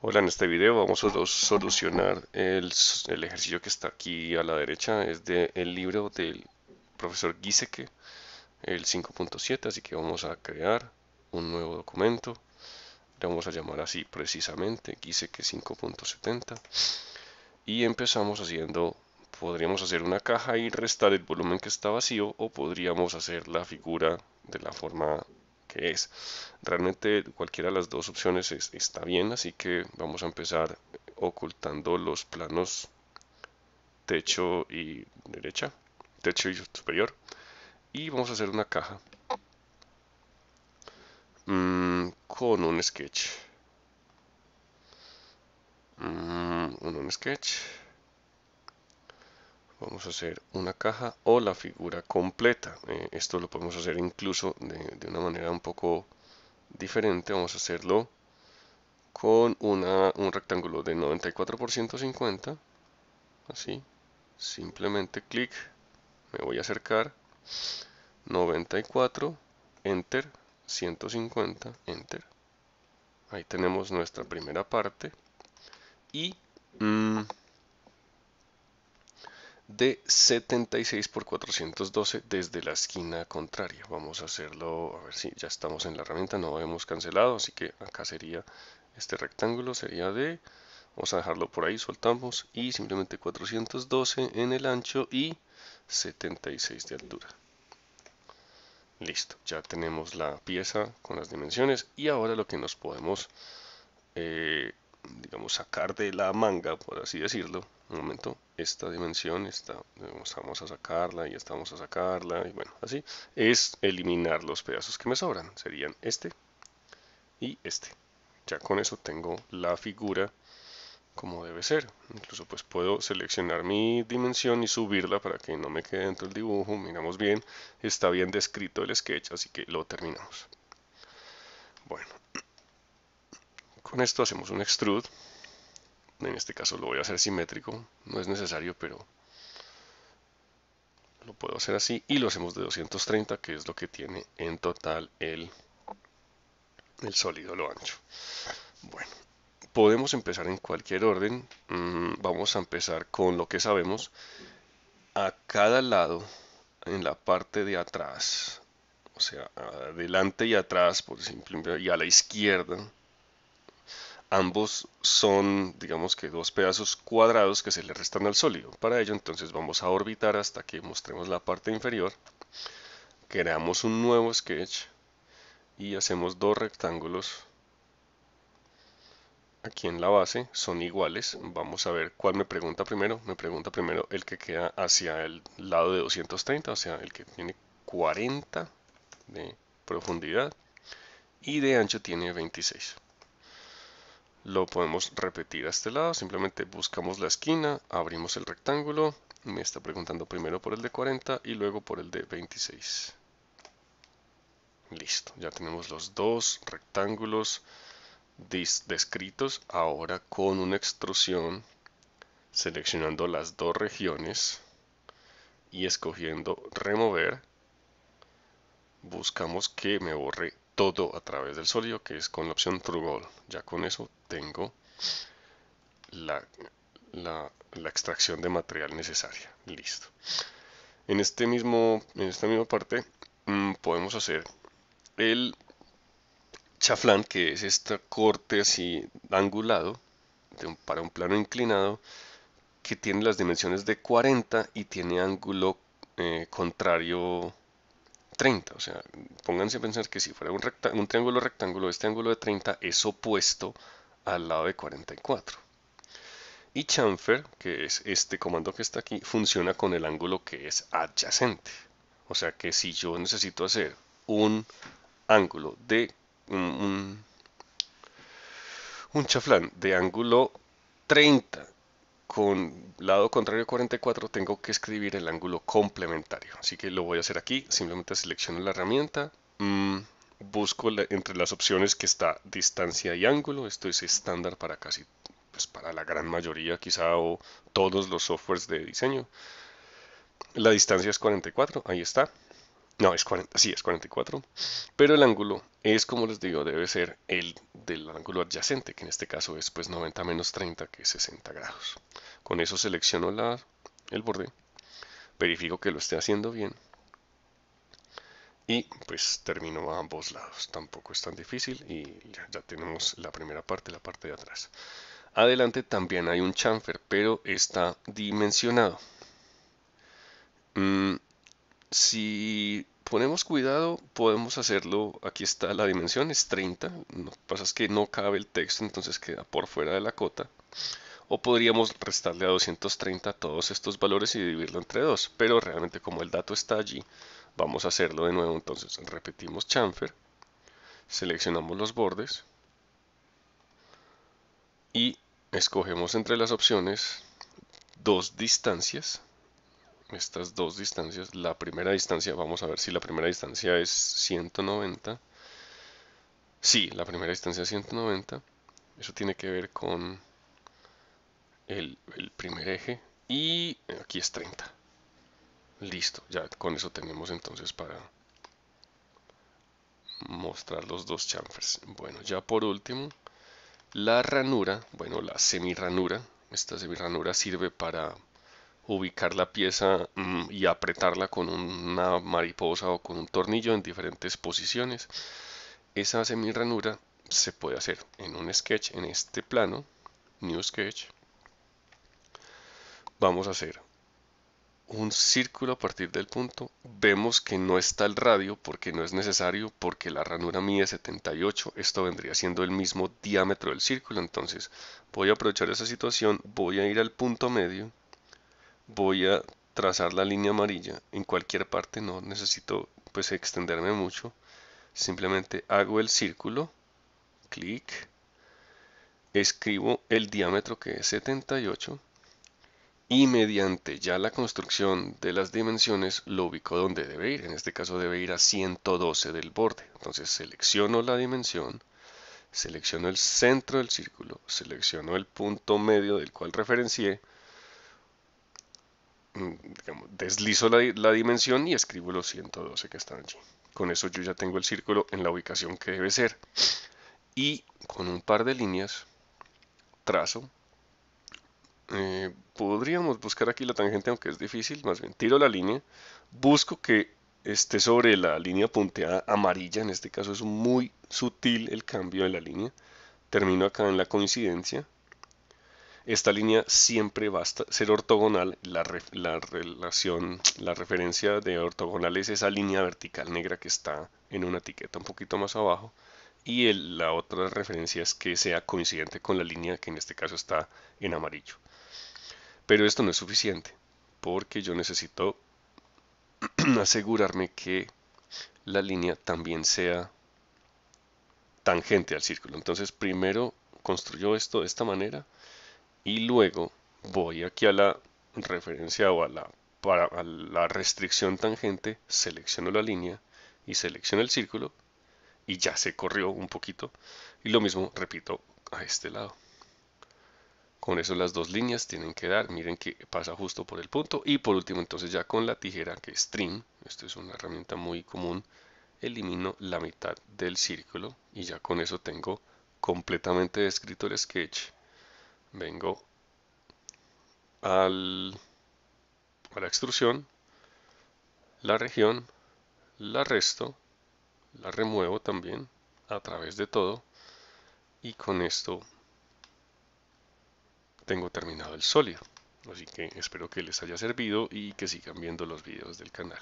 Hola, en este video vamos a solucionar el, ejercicio que está aquí a la derecha, es del libro del profesor Giseke, el 5.7, así que vamos a crear un nuevo documento, le vamos a llamar así precisamente, Giseke 5.70, y empezamos haciendo, podríamos hacer una caja y restar el volumen que está vacío, o podríamos hacer la figura de la forma es. Realmente cualquiera de las dos opciones está bien, así que vamos a empezar ocultando los planos techo y derecha, techo y superior. Y vamos a hacer una caja mm, con un sketch. Mm, un sketch vamos a hacer una caja o la figura completa. Eh, esto lo podemos hacer incluso de, una manera un poco diferente. Vamos a hacerlo con un rectángulo de 94 por 150. Así. Simplemente clic. Me voy a acercar. 94. Enter. 150. Enter. Ahí tenemos nuestra primera parte. Y... Mm, de 76 por 412 desde la esquina contraria. Vamos a hacerlo, a ver si ya estamos en la herramienta, no hemos cancelado, así que acá sería este rectángulo, sería de, vamos a dejarlo por ahí, soltamos y simplemente 412 en el ancho y 76 de altura. Listo, ya tenemos la pieza con las dimensiones y ahora lo que nos podemos eh, digamos, sacar de la manga, por así decirlo, un momento, esta dimensión, esta, vamos a sacarla y esta vamos a sacarla, y bueno, así, es eliminar los pedazos que me sobran, serían este y este. Ya con eso tengo la figura como debe ser. Incluso pues puedo seleccionar mi dimensión y subirla para que no me quede dentro del dibujo. Miramos bien, está bien descrito el sketch, así que lo terminamos. Bueno, con esto hacemos un extrude. En este caso lo voy a hacer simétrico. No es necesario, pero lo puedo hacer así. Y lo hacemos de 230, que es lo que tiene en total el, el sólido, lo ancho. Bueno, podemos empezar en cualquier orden. Mm, vamos a empezar con lo que sabemos. A cada lado, en la parte de atrás, o sea, adelante y atrás, por simple, y a la izquierda, Ambos son, digamos que, dos pedazos cuadrados que se le restan al sólido. Para ello, entonces, vamos a orbitar hasta que mostremos la parte inferior. Creamos un nuevo sketch y hacemos dos rectángulos aquí en la base son iguales. Vamos a ver cuál me pregunta primero. Me pregunta primero el que queda hacia el lado de 230, o sea, el que tiene 40 de profundidad y de ancho tiene 26 lo podemos repetir a este lado, simplemente buscamos la esquina, abrimos el rectángulo, me está preguntando primero por el de 40 y luego por el de 26. Listo, ya tenemos los dos rectángulos descritos ahora con una extrusión seleccionando las dos regiones y escogiendo remover buscamos que me borre todo a través del sólido, que es con la opción True Ya con eso tengo la, extracción de material necesaria. Listo. En, este mismo, en esta misma parte mm, podemos hacer el chaflán, que es este corte así angulado para un plano inclinado que tiene las dimensiones de 40 y tiene ángulo eh, contrario 30. O sea, pónganse a pensar que si fuera un, triángulo rectángulo, este ángulo de 30 es opuesto al lado de 44. Y chamfer, que es este comando que está aquí, funciona con el ángulo que es adyacente. O sea que si yo necesito hacer un ángulo de un, un, chaflán de ángulo 30 con lado contrario 44 tengo que escribir el ángulo complementario. Así que lo voy a hacer aquí, simplemente selecciono la herramienta, mm, busco entre las opciones que está distancia y ángulo, esto es estándar para casi, pues para la gran mayoría quizá o todos los softwares de diseño. La distancia es 44, ahí está. No, es 40, sí, es 44. Pero el ángulo es, como les digo, debe ser el del ángulo adyacente, que en este caso es pues 90 menos 30, que es 60 grados. Con eso selecciono el borde, verifico que lo esté haciendo bien y pues termino a ambos lados. Tampoco es tan difícil y ya, tenemos la primera parte, la parte de atrás. Adelante también hay un chamfer, pero está dimensionado. Mm, si ponemos cuidado, podemos hacerlo. Aquí está la dimensión, es 30. Lo que pasa es que no cabe el texto, entonces queda por fuera de la cota. O podríamos restarle a 230 todos estos valores y dividirlo entre dos. Pero realmente como el dato está allí, vamos a hacerlo de nuevo. Entonces repetimos chamfer, seleccionamos los bordes y escogemos entre las opciones dos distancias estas dos distancias. La primera distancia, vamos a ver si la primera distancia es 190. Sí, la primera distancia es 190. Eso tiene que ver con el, primer eje. Y aquí es 30. Listo, ya con eso tenemos entonces para mostrar los dos chamfers. Bueno, ya por último, la ranura, bueno, la semirranura. Esta semirranura sirve para ubicar la pieza mm, y apretarla con una mariposa o con un tornillo en diferentes posiciones. Esa semirranura se puede hacer en un sketch, en este plano, New Sketch. Vamos a hacer un círculo a partir del punto. Vemos que no está el radio porque no es necesario, porque la ranura mide 78. Esto vendría siendo el mismo diámetro del círculo. Entonces voy a aprovechar esa situación, voy a ir al punto medio voy a trazar la línea amarilla en cualquier parte, no necesito pues extenderme mucho, simplemente hago el círculo, clic, escribo el diámetro que es 78 y mediante ya la construcción de las dimensiones lo ubico donde debe ir, en este caso debe ir a 112 del borde, entonces selecciono la dimensión, selecciono el centro del círculo, selecciono el punto medio del cual referencié, Mm, deslizo la, dimensión y escribo los 112 que están allí. Con eso yo ya tengo el círculo en la ubicación que debe ser. Y con un par de líneas trazo eh, podríamos buscar aquí la tangente, aunque es difícil, más bien tiro la línea, busco que esté sobre la línea punteada amarilla, en este caso es muy sutil el cambio de la línea, termino acá en la coincidencia, esta línea siempre va a ser ortogonal, la, relación, la referencia de ortogonal es esa línea vertical negra que está en una etiqueta un poquito más abajo y la otra referencia es que sea coincidente con la línea que en este caso está en amarillo. Pero esto no es suficiente porque yo necesito asegurarme que la línea también sea tangente al círculo. Entonces primero construyo esto de esta manera y luego voy aquí a la referencia o a la, para, la restricción tangente, selecciono la línea y selecciono el círculo y ya se corrió un poquito y lo mismo repito a este lado. Con eso las dos líneas tienen que dar, miren que pasa justo por el punto y por último entonces ya con la tijera que es trim, esto es una herramienta muy común, elimino la mitad del círculo y ya con eso tengo completamente descrito el sketch vengo a la extrusión, la región, la resto, la remuevo también a través de todo y con esto tengo terminado el sólido. Así que espero que les haya servido y que sigan viendo los videos del canal.